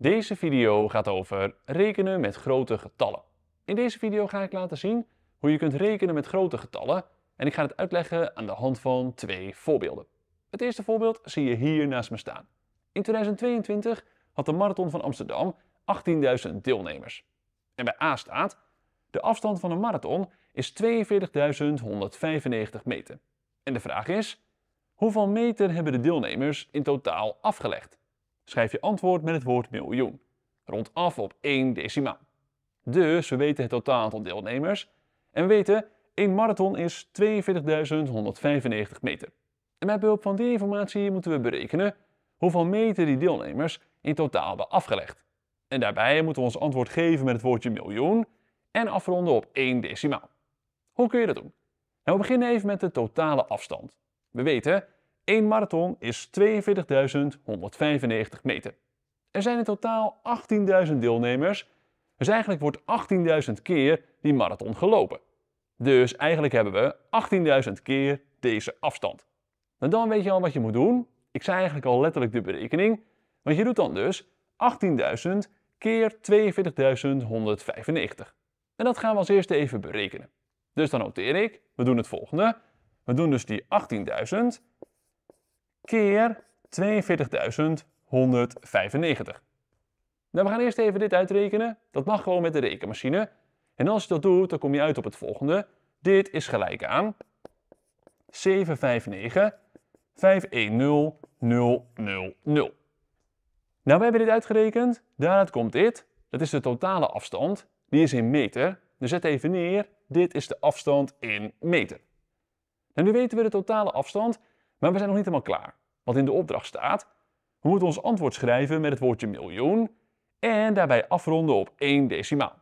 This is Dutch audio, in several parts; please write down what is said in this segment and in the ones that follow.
Deze video gaat over rekenen met grote getallen. In deze video ga ik laten zien hoe je kunt rekenen met grote getallen en ik ga het uitleggen aan de hand van twee voorbeelden. Het eerste voorbeeld zie je hier naast me staan. In 2022 had de Marathon van Amsterdam 18.000 deelnemers. En bij A staat, de afstand van een marathon is 42.195 meter. En de vraag is, hoeveel meter hebben de deelnemers in totaal afgelegd? schrijf je antwoord met het woord miljoen. Rond af op één decimaal. Dus we weten het totaal aantal deelnemers en we weten een marathon is 42.195 meter. En met behulp van die informatie moeten we berekenen hoeveel meter die deelnemers in totaal hebben afgelegd. En daarbij moeten we ons antwoord geven met het woordje miljoen en afronden op één decimaal. Hoe kun je dat doen? Nou, we beginnen even met de totale afstand. We weten een marathon is 42.195 meter. Er zijn in totaal 18.000 deelnemers, dus eigenlijk wordt 18.000 keer die marathon gelopen. Dus eigenlijk hebben we 18.000 keer deze afstand. Nou, dan weet je al wat je moet doen. Ik zei eigenlijk al letterlijk de berekening, want je doet dan dus 18.000 keer 42.195. En dat gaan we als eerste even berekenen. Dus dan noteer ik, we doen het volgende. We doen dus die 18.000 keer 42.195. Nou, we gaan eerst even dit uitrekenen. Dat mag gewoon met de rekenmachine. En als je dat doet, dan kom je uit op het volgende. Dit is gelijk aan 759 510000. Nou, we hebben dit uitgerekend. Daaruit komt dit. Dat is de totale afstand. Die is in meter. Dus zet even neer. Dit is de afstand in meter. En nou, nu weten we de totale afstand maar we zijn nog niet helemaal klaar. Want in de opdracht staat: we moeten ons antwoord schrijven met het woordje miljoen en daarbij afronden op één decimaal.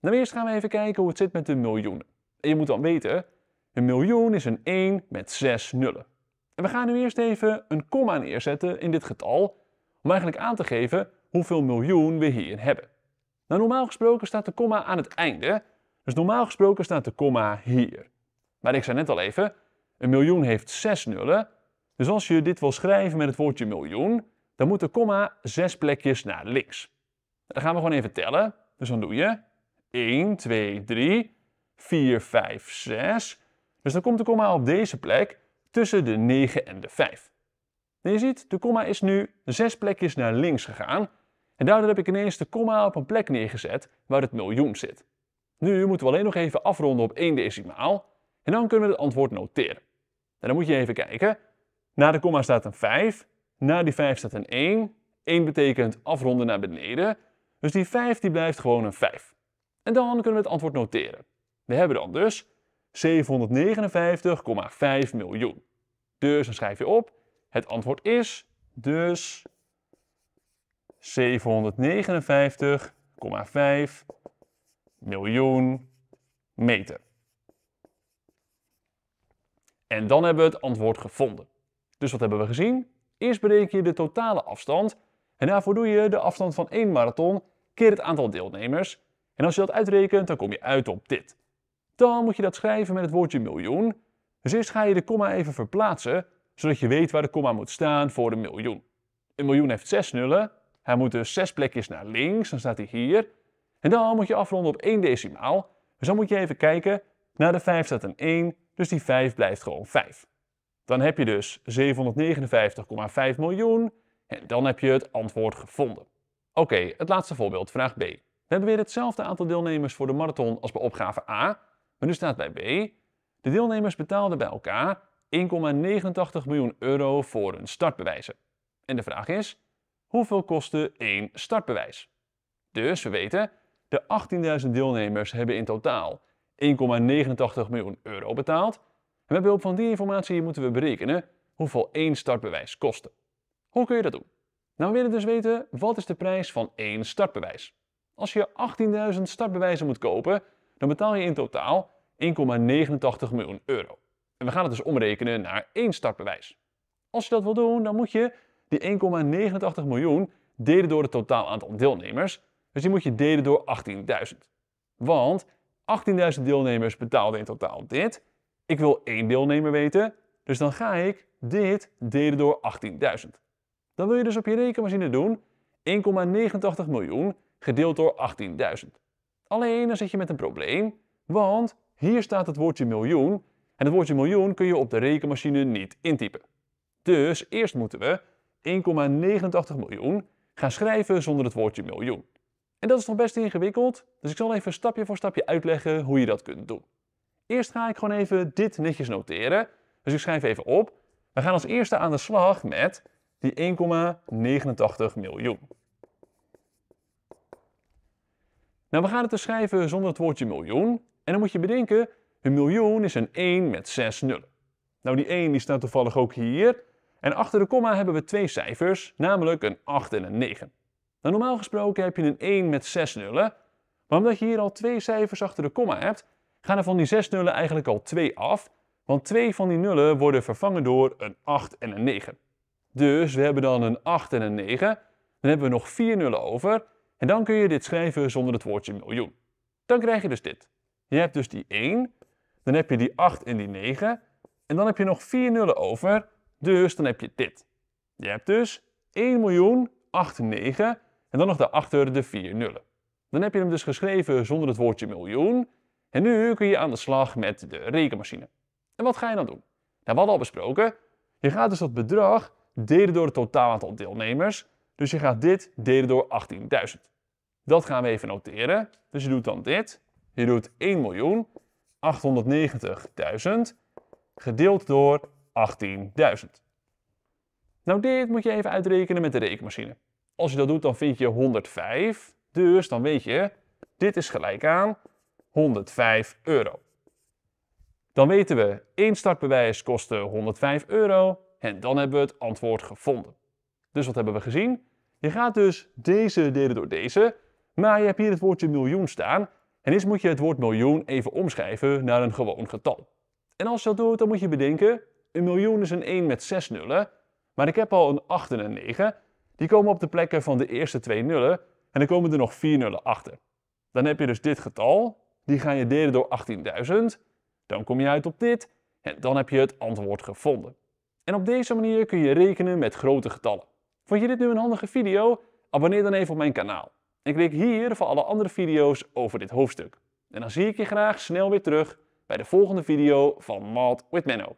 Nou, eerst gaan we even kijken hoe het zit met de miljoenen. En je moet dan weten: een miljoen is een 1 met 6 nullen. En we gaan nu eerst even een komma neerzetten in dit getal om eigenlijk aan te geven hoeveel miljoen we hier hebben. Nou, normaal gesproken staat de komma aan het einde, dus normaal gesproken staat de komma hier. Maar ik zei net al even, een miljoen heeft zes nullen. Dus als je dit wil schrijven met het woordje miljoen, dan moet de komma zes plekjes naar links. Dan gaan we gewoon even tellen. Dus dan doe je 1, 2, 3, 4, 5, 6. Dus dan komt de komma op deze plek tussen de 9 en de 5. En je ziet, de komma is nu zes plekjes naar links gegaan. En daardoor heb ik ineens de komma op een plek neergezet waar het miljoen zit. Nu moeten we alleen nog even afronden op één decimaal. En dan kunnen we het antwoord noteren. En dan moet je even kijken. Na de komma staat een 5. Na die 5 staat een 1. 1 betekent afronden naar beneden. Dus die 5 die blijft gewoon een 5. En dan kunnen we het antwoord noteren. We hebben dan dus 759,5 miljoen. Dus dan schrijf je op. Het antwoord is dus 759,5 miljoen meter. En dan hebben we het antwoord gevonden. Dus wat hebben we gezien? Eerst bereken je de totale afstand en daarvoor doe je de afstand van één marathon keer het aantal deelnemers. En als je dat uitrekent, dan kom je uit op dit. Dan moet je dat schrijven met het woordje miljoen. Dus eerst ga je de komma even verplaatsen, zodat je weet waar de komma moet staan voor de miljoen. Een miljoen heeft zes nullen. Hij moet dus zes plekjes naar links, dan staat hij hier. En dan moet je afronden op één decimaal. Dus dan moet je even kijken, naar de 5 staat een 1, dus die 5 blijft gewoon 5. Dan heb je dus 759,5 miljoen en dan heb je het antwoord gevonden. Oké, het laatste voorbeeld, vraag B. We hebben weer hetzelfde aantal deelnemers voor de marathon als bij opgave A, maar nu staat bij B... De deelnemers betaalden bij elkaar 1,89 miljoen euro voor hun startbewijzen. En de vraag is, hoeveel kostte één startbewijs? Dus we weten, de 18.000 deelnemers hebben in totaal 1,89 miljoen euro betaald. En met behulp van die informatie moeten we berekenen hoeveel één startbewijs kostte. Hoe kun je dat doen? Nou, we willen dus weten wat is de prijs van één startbewijs. Als je 18.000 startbewijzen moet kopen, dan betaal je in totaal 1,89 miljoen euro. En we gaan het dus omrekenen naar één startbewijs. Als je dat wil doen, dan moet je die 1,89 miljoen delen door het totaal aantal deelnemers. Dus die moet je delen door 18.000. Want 18.000 deelnemers betaalden in totaal dit. Ik wil één deelnemer weten, dus dan ga ik dit delen door 18.000. Dan wil je dus op je rekenmachine doen. 1,89 miljoen gedeeld door 18.000. Alleen dan zit je met een probleem, want hier staat het woordje miljoen en het woordje miljoen kun je op de rekenmachine niet intypen. Dus eerst moeten we 1,89 miljoen gaan schrijven zonder het woordje miljoen. En dat is nog best ingewikkeld, dus ik zal even stapje voor stapje uitleggen hoe je dat kunt doen. Eerst ga ik gewoon even dit netjes noteren. Dus ik schrijf even op. We gaan als eerste aan de slag met die 1,89 miljoen. Nou, we gaan het dus schrijven zonder het woordje miljoen. En dan moet je bedenken, een miljoen is een 1 met 6 nullen. Nou, die 1 die staat toevallig ook hier. En achter de komma hebben we twee cijfers, namelijk een 8 en een 9. Nou, normaal gesproken heb je een 1 met 6 nullen. Maar omdat je hier al twee cijfers achter de komma hebt, gaan er van die 6 nullen eigenlijk al 2 af. Want twee van die nullen worden vervangen door een 8 en een 9. Dus we hebben dan een 8 en een 9. Dan hebben we nog 4 nullen over. En dan kun je dit schrijven zonder het woordje miljoen. Dan krijg je dus dit. Je hebt dus die 1, dan heb je die 8 en die 9. En dan heb je nog 4 nullen over, dus dan heb je dit. Je hebt dus 1 miljoen 8 9 en dan nog daarachter de vier nullen. Dan heb je hem dus geschreven zonder het woordje miljoen. En nu kun je aan de slag met de rekenmachine. En wat ga je dan doen? Nou, we hadden al besproken, je gaat dus dat bedrag delen door het totaal aantal deelnemers. Dus je gaat dit delen door 18.000. Dat gaan we even noteren. Dus je doet dan dit. Je doet 1.890.000 gedeeld door 18.000. Nou, dit moet je even uitrekenen met de rekenmachine. Als je dat doet, dan vind je 105. Dus dan weet je, dit is gelijk aan 105 euro. Dan weten we, één startbewijs kostte 105 euro en dan hebben we het antwoord gevonden. Dus wat hebben we gezien? Je gaat dus deze delen door deze, maar je hebt hier het woordje miljoen staan. En eens moet je het woord miljoen even omschrijven naar een gewoon getal. En als je dat doet, dan moet je bedenken, een miljoen is een 1 met 6 nullen, maar ik heb al een 8 en een 9, die komen op de plekken van de eerste twee nullen en dan komen er nog vier nullen achter. Dan heb je dus dit getal, die ga je delen door 18.000, dan kom je uit op dit en dan heb je het antwoord gevonden. En op deze manier kun je rekenen met grote getallen. Vond je dit nu een handige video? Abonneer dan even op mijn kanaal. En klik hier voor alle andere video's over dit hoofdstuk. En dan zie ik je graag snel weer terug bij de volgende video van Malt with Menno.